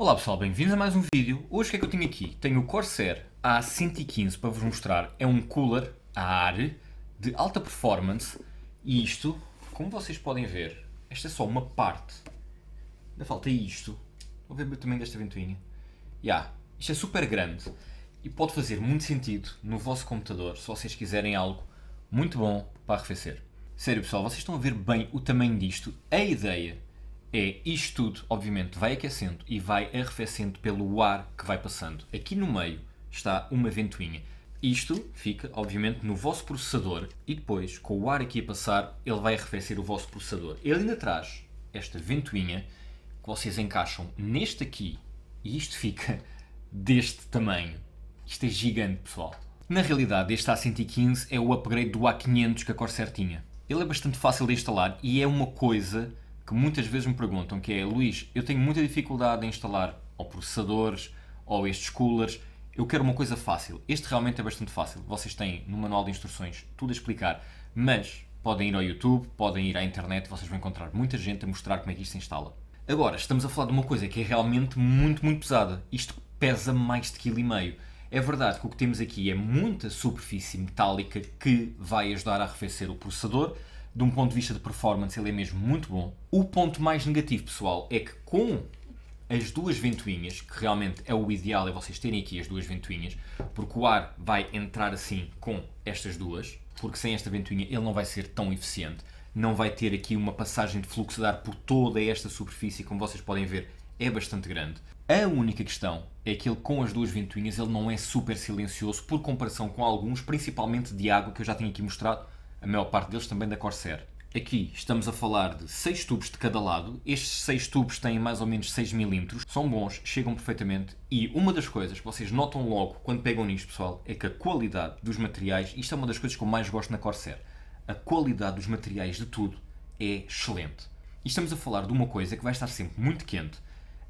Olá pessoal, bem-vindos a mais um vídeo. Hoje o que é que eu tenho aqui? Tenho o Corsair A115 para vos mostrar. É um cooler a ar de alta performance e isto, como vocês podem ver, esta é só uma parte. Ainda falta isto. Vou ver o tamanho desta ventoinha. yeah, isto é super grande e pode fazer muito sentido no vosso computador se vocês quiserem algo muito bom para arrefecer. Sério pessoal, vocês estão a ver bem o tamanho disto. A ideia é isto tudo, obviamente, vai aquecendo e vai arrefecendo pelo ar que vai passando. Aqui no meio está uma ventoinha. Isto fica, obviamente, no vosso processador e depois, com o ar aqui a passar, ele vai arrefecer o vosso processador. Ele ainda traz esta ventoinha que vocês encaixam neste aqui e isto fica deste tamanho. Isto é gigante, pessoal. Na realidade, este A115 é o upgrade do A500 que a Corsair tinha. Ele é bastante fácil de instalar e é uma coisa que muitas vezes me perguntam, que é, Luís, eu tenho muita dificuldade em instalar ou processadores, ou estes coolers, eu quero uma coisa fácil. Este realmente é bastante fácil. Vocês têm no manual de instruções tudo a explicar, mas podem ir ao YouTube, podem ir à internet, vocês vão encontrar muita gente a mostrar como é que isto se instala. Agora, estamos a falar de uma coisa que é realmente muito, muito pesada. Isto pesa mais de quilo e meio. É verdade que o que temos aqui é muita superfície metálica que vai ajudar a arrefecer o processador, de um ponto de vista de performance, ele é mesmo muito bom. O ponto mais negativo, pessoal, é que com as duas ventoinhas, que realmente é o ideal, é vocês terem aqui as duas ventoinhas, porque o ar vai entrar assim com estas duas, porque sem esta ventoinha ele não vai ser tão eficiente, não vai ter aqui uma passagem de fluxo de ar por toda esta superfície, como vocês podem ver, é bastante grande. A única questão é que ele com as duas ventoinhas ele não é super silencioso por comparação com alguns, principalmente de água que eu já tenho aqui mostrado, a maior parte deles também da Corsair. Aqui estamos a falar de 6 tubos de cada lado. Estes 6 tubos têm mais ou menos 6 mm, são bons, chegam perfeitamente. E uma das coisas que vocês notam logo quando pegam nisto, pessoal, é que a qualidade dos materiais, isto é uma das coisas que eu mais gosto na Corsair, a qualidade dos materiais de tudo é excelente. E estamos a falar de uma coisa que vai estar sempre muito quente.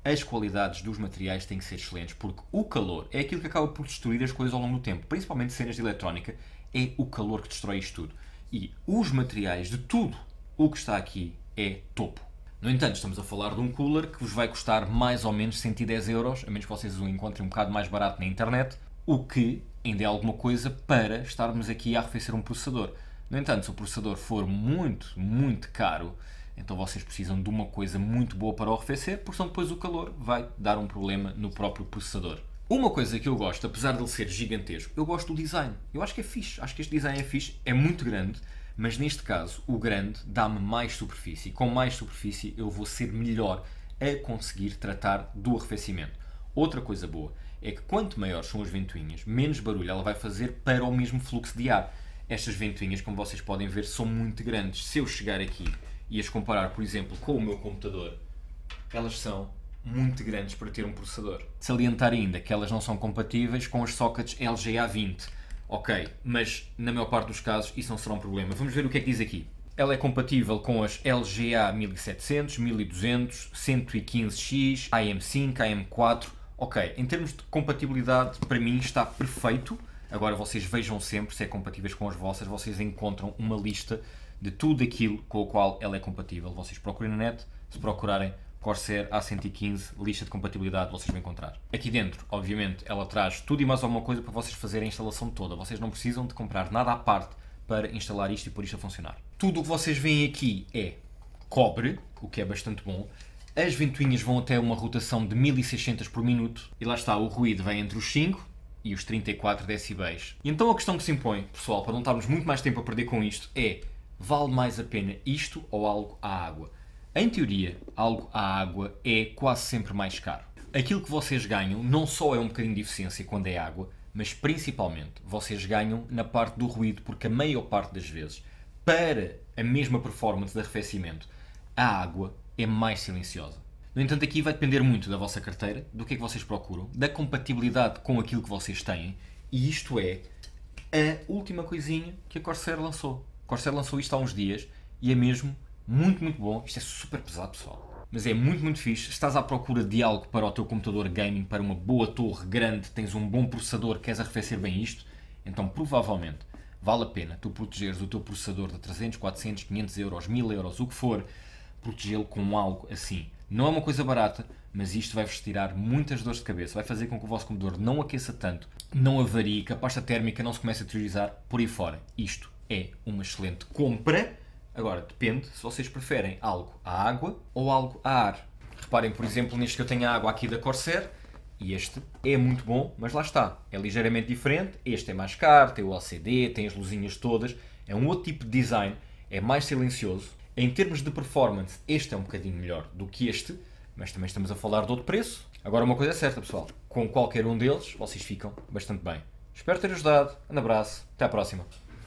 As qualidades dos materiais têm que ser excelentes, porque o calor é aquilo que acaba por destruir as coisas ao longo do tempo, principalmente cenas de eletrónica, é o calor que destrói isto tudo. E os materiais de tudo o que está aqui é topo. No entanto, estamos a falar de um cooler que vos vai custar mais ou menos 110 euros, a menos que vocês o encontrem um bocado mais barato na internet, o que ainda é alguma coisa para estarmos aqui a arrefecer um processador. No entanto, se o processador for muito, muito caro, então vocês precisam de uma coisa muito boa para o arrefecer, porque senão depois o calor vai dar um problema no próprio processador. Uma coisa que eu gosto, apesar de ele ser gigantesco, eu gosto do design. Eu acho que é fixe. Acho que este design é fixe, é muito grande, mas neste caso o grande dá-me mais superfície. E com mais superfície eu vou ser melhor a conseguir tratar do arrefecimento. Outra coisa boa é que quanto maiores são as ventoinhas, menos barulho ela vai fazer para o mesmo fluxo de ar. Estas ventoinhas, como vocês podem ver, são muito grandes. Se eu chegar aqui e as comparar, por exemplo, com o meu computador, elas são muito grandes para ter um processador. Salientar ainda que elas não são compatíveis com os sockets LGA20. Ok, mas na maior parte dos casos isso não será um problema. Vamos ver o que é que diz aqui. Ela é compatível com as LGA 1700, 1200, 115X, AM5, AM4. Ok, em termos de compatibilidade, para mim está perfeito. Agora vocês vejam sempre se é compatíveis com as vossas, vocês encontram uma lista de tudo aquilo com o qual ela é compatível. Vocês procurem na net, se procurarem, Corsair A115, lista de compatibilidade vocês vão encontrar. Aqui dentro, obviamente, ela traz tudo e mais alguma coisa para vocês fazerem a instalação toda. Vocês não precisam de comprar nada à parte para instalar isto e pôr isto a funcionar. Tudo o que vocês veem aqui é cobre, o que é bastante bom. As ventoinhas vão até uma rotação de 1600 por minuto e lá está, o ruído vem entre os 5 e os 34 decibéis. E então a questão que se impõe, pessoal, para não estarmos muito mais tempo a perder com isto, é vale mais a pena isto ou algo à água? Em teoria, algo à água é quase sempre mais caro. Aquilo que vocês ganham não só é um bocadinho de eficiência quando é água, mas principalmente vocês ganham na parte do ruído, porque a maior parte das vezes, para a mesma performance de arrefecimento, a água é mais silenciosa. No entanto, aqui vai depender muito da vossa carteira, do que é que vocês procuram, da compatibilidade com aquilo que vocês têm, e isto é a última coisinha que a Corsair lançou. A Corsair lançou isto há uns dias e é mesmo muito, muito bom. Isto é super pesado, pessoal mas é muito, muito fixe. Estás à procura de algo para o teu computador gaming, para uma boa torre grande, tens um bom processador, queres arrefecer bem isto, então provavelmente vale a pena tu protegeres o teu processador de 300, 400, 500 euros, 1000 euros, o que for, protegê-lo com algo assim. Não é uma coisa barata, mas isto vai-vos tirar muitas dores de cabeça, vai fazer com que o vosso computador não aqueça tanto, não avarie, que a pasta térmica não se comece a teorizar por aí fora. Isto é uma excelente compra Agora, depende se vocês preferem algo à água ou algo a ar. Reparem, por exemplo, neste que eu tenho a água aqui da Corsair, e este é muito bom, mas lá está, é ligeiramente diferente. Este é mais caro, tem o LCD, tem as luzinhas todas, é um outro tipo de design, é mais silencioso. Em termos de performance, este é um bocadinho melhor do que este, mas também estamos a falar de outro preço. Agora, uma coisa é certa, pessoal, com qualquer um deles vocês ficam bastante bem. Espero ter ajudado. Um abraço, até à próxima.